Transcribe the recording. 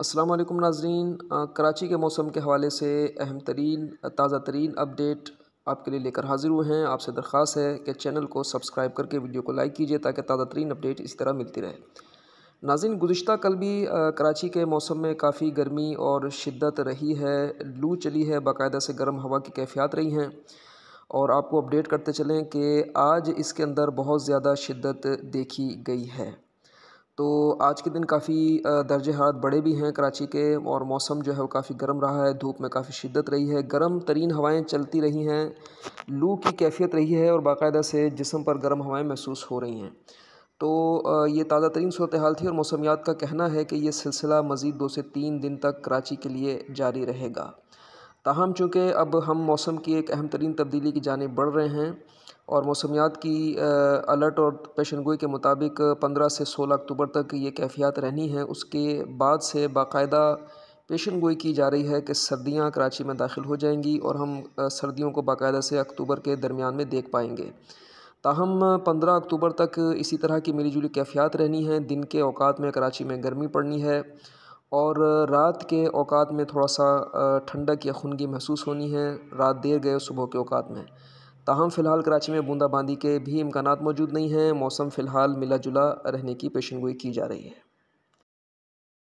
अस्सलाम वालेकुम नाजरीन कराची के मौसम के हवाले से अहम तरीन ताज़ा तरीन अपडेट आपके लिए लेकर हाजिर हुए हैं आपसे दरख्वास्त है कि चैनल को सब्सक्राइब करके वीडियो को लाइक कीजिए ताकि ताज़ा तरीन अपडेट इसी तरह मिलती रहे नाजिन गुज्त कल भी कराची के मौसम में काफ़ी गर्मी और शिद्दत रही है लू चली है बाकायदा से गर्म हवा की कैफियत रही हैं और आपको अपडेट करते चलें कि आज इसके अंदर बहुत ज़्यादा शिद्दत देखी गई है तो आज के दिन काफ़ी दर्ज हाल बड़े भी हैं कराची के और मौसम जो है वो काफ़ी गर्म रहा है धूप में काफ़ी शिद्दत रही है गर्म तरीन हवाएँ चलती रही हैं लू की कैफियत रही है और बाकायदा से जिसम पर गर्म हवाएँ महसूस हो रही हैं तो ये ताज़ा तरीन सूरत हाल थी और मौसमियात का कहना है कि ये सिलसिला मज़ीद दो से तीन दिन तक कराची के लिए जारी रहेगा ताहम चूँकि अब हम मौसम की एक अहम तरीन तब्दीली की जानब बढ़ रहे हैं और मौसमियात की अलर्ट और पेशन गोई के मुताबिक पंद्रह से सोलह अक्टूबर तक ये कैफियत रहनी है उसके बाद से बाकायदा पेशन गोई की जा रही है कि सर्दियाँ कराची में दाखिल हो जाएंगी और हम सर्दियों को बाकायदा से अक्टूबर के दरमियान में देख पाएंगे ताहम पंद्रह अक्टूबर तक इसी तरह की मिली जुली कैफियात रहनी है दिन के अवात में कराची में गर्मी पड़नी है और रात के अवात में थोड़ा सा ठंडक या ख़ुनगी महसूस होनी है रात देर गए सुबह के अवात में ताहम फ़िलहाल कराची में बूंदाबांदी के भी इम्कान मौजूद नहीं हैं मौसम फ़िलहाल मिला जुला रहने की पेशन गोई की जा रही है